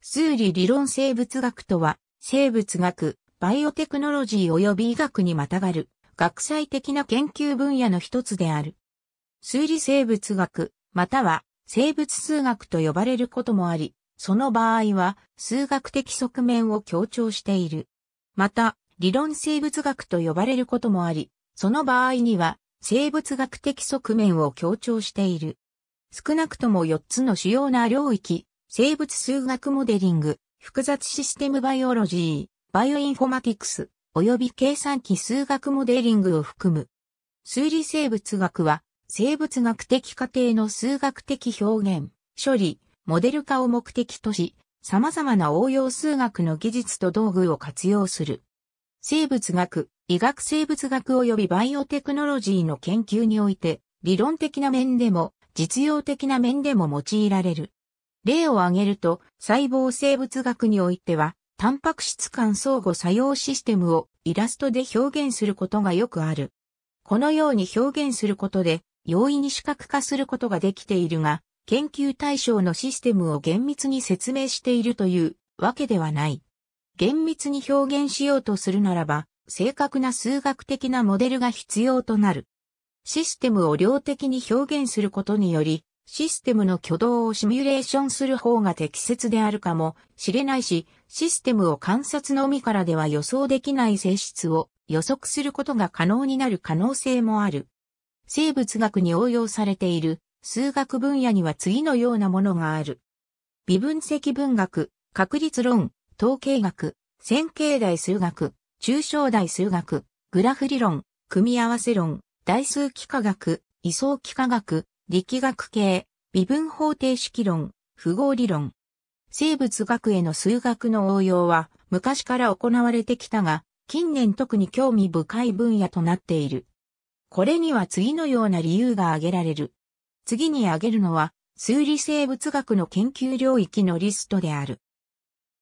数理理論生物学とは、生物学、バイオテクノロジー及び医学にまたがる、学際的な研究分野の一つである。数理生物学、または生物数学と呼ばれることもあり、その場合は数学的側面を強調している。また、理論生物学と呼ばれることもあり、その場合には生物学的側面を強調している。少なくとも4つの主要な領域、生物数学モデリング、複雑システムバイオロジー、バイオインフォマティクス、及び計算機数学モデリングを含む。数理生物学は、生物学的過程の数学的表現、処理、モデル化を目的とし、様々な応用数学の技術と道具を活用する。生物学、医学生物学及びバイオテクノロジーの研究において、理論的な面でも、実用的な面でも用いられる。例を挙げると、細胞生物学においては、タンパク質間相互作用システムをイラストで表現することがよくある。このように表現することで、容易に視覚化することができているが、研究対象のシステムを厳密に説明しているというわけではない。厳密に表現しようとするならば、正確な数学的なモデルが必要となる。システムを量的に表現することにより、システムの挙動をシミュレーションする方が適切であるかもしれないし、システムを観察のみからでは予想できない性質を予測することが可能になる可能性もある。生物学に応用されている数学分野には次のようなものがある。微分析文学、確率論、統計学、線形代数学、抽象代数学、グラフ理論、組み合わせ論、代数幾何学、位相幾何学、力学系、微分方程式論、符号理論。生物学への数学の応用は昔から行われてきたが、近年特に興味深い分野となっている。これには次のような理由が挙げられる。次に挙げるのは、数理生物学の研究領域のリストである。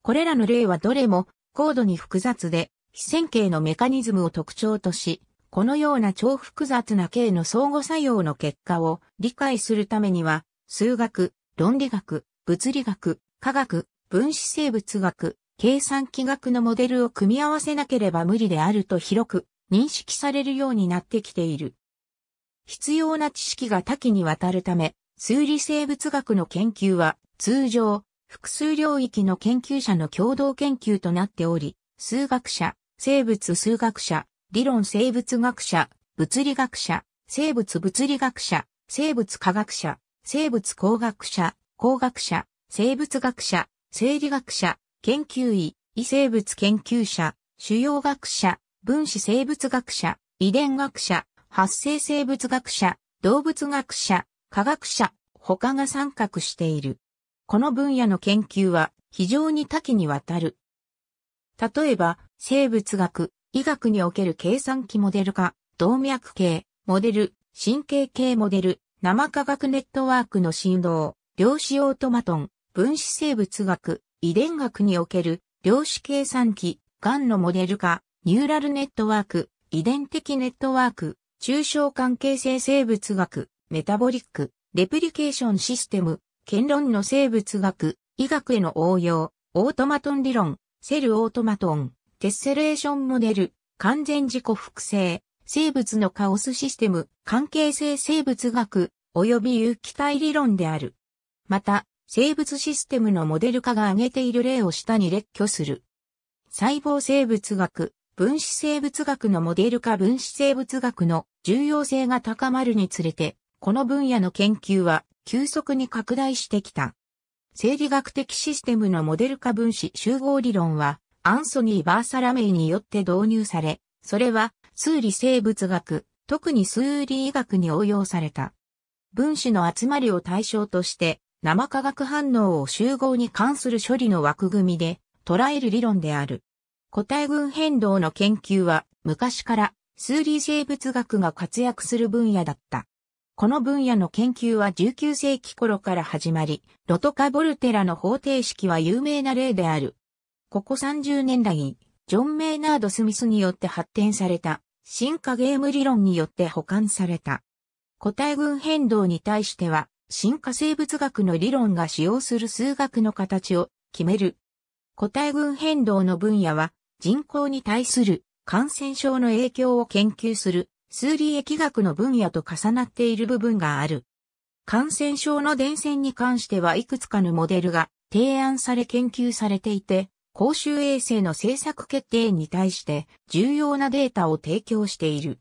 これらの例はどれも高度に複雑で、非線形のメカニズムを特徴とし、このような超複雑な形の相互作用の結果を理解するためには、数学、論理学、物理学、科学、分子生物学、計算機学のモデルを組み合わせなければ無理であると広く認識されるようになってきている。必要な知識が多岐にわたるため、数理生物学の研究は通常、複数領域の研究者の共同研究となっており、数学者、生物数学者、理論生物学者、物理学者、生物物理学者、生物科学者、生物工学者、工学者、生物学者、生理学者、研究医、異生物研究者、主要学者、分子生物学者、遺伝学者、発生生物学者、動物学者、科学者、他が参画している。この分野の研究は非常に多岐にわたる。例えば、生物学、医学における計算機モデル化、動脈系、モデル、神経系モデル、生化学ネットワークの振動、量子オートマトン、分子生物学、遺伝学における量子計算機、癌のモデル化、ニューラルネットワーク、遺伝的ネットワーク、抽象関係性生物学、メタボリック、レプリケーションシステム、検論の生物学、医学への応用、オートマトン理論、セルオートマトン、テッセレーションモデル、完全自己複製、生物のカオスシステム、関係性生物学、及び有機体理論である。また、生物システムのモデル化が挙げている例を下に列挙する。細胞生物学、分子生物学のモデル化分子生物学の重要性が高まるにつれて、この分野の研究は急速に拡大してきた。生理学的システムのモデル化分子集合理論は、アンソニー・バーサラメイによって導入され、それは数理生物学、特に数理医学に応用された。分子の集まりを対象として、生化学反応を集合に関する処理の枠組みで捉える理論である。個体群変動の研究は昔から数理生物学が活躍する分野だった。この分野の研究は19世紀頃から始まり、ロトカ・ボルテラの方程式は有名な例である。ここ30年来、ジョン・メイナード・スミスによって発展された、進化ゲーム理論によって保管された。個体群変動に対しては、進化生物学の理論が使用する数学の形を決める。個体群変動の分野は、人口に対する感染症の影響を研究する数理疫学の分野と重なっている部分がある。感染症の伝染に関してはいくつかのモデルが提案され研究されていて、公衆衛生の政策決定に対して重要なデータを提供している。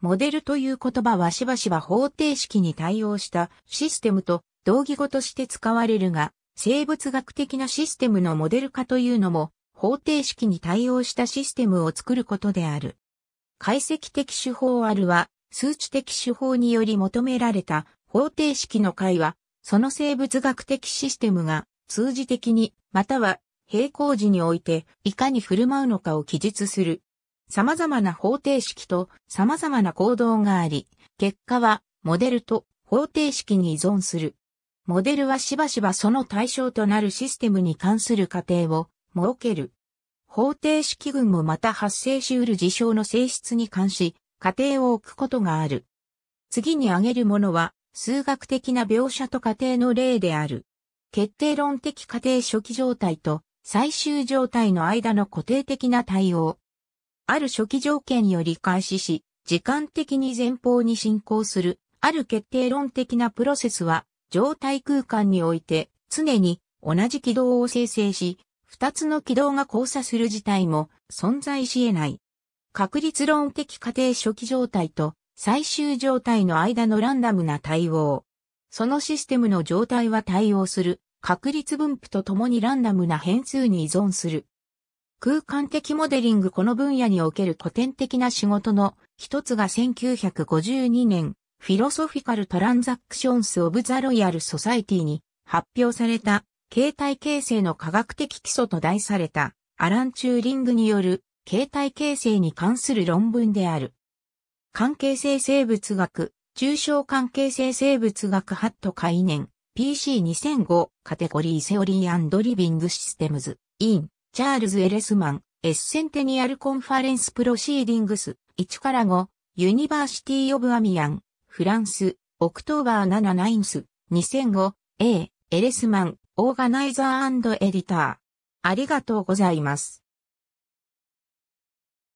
モデルという言葉はしばしば方程式に対応したシステムと同義語として使われるが、生物学的なシステムのモデル化というのも方程式に対応したシステムを作ることである。解析的手法あるは数値的手法により求められた方程式の解は、その生物学的システムが数字的にまたは平行時においていかに振る舞うのかを記述する。様々な方程式と様々な行動があり、結果はモデルと方程式に依存する。モデルはしばしばその対象となるシステムに関する過程を設ける。方程式群もまた発生し得る事象の性質に関し、過程を置くことがある。次に挙げるものは、数学的な描写と過程の例である。決定論的過程初期状態と最終状態の間の固定的な対応。ある初期条件より開始し、時間的に前方に進行する、ある決定論的なプロセスは、状態空間において、常に同じ軌道を生成し、二つの軌道が交差する事態も存在し得ない。確率論的仮定初期状態と最終状態の間のランダムな対応。そのシステムの状態は対応する確率分布とともにランダムな変数に依存する。空間的モデリングこの分野における古典的な仕事の一つが1952年、フィロソフィカル・トランザクションス・オブ・ザ・ロイヤル・ソサイティに発表された形態形成の科学的基礎と題されたアラン・チューリングによる形態形成に関する論文である。関係性生物学、抽象関係性生物学ハット概念、PC2005 カテゴリーセオリーリビングシステムズ、イン、チャールズ・エレスマン、エッセンテニアル・コンファレンス・プロシーディングス、1から5、ユニバーシティ・オブ・アミアン、フランス、オクトーバー7ナインス、2005、A、エレスマン、オーガナイザーエディター。ありがとうございます。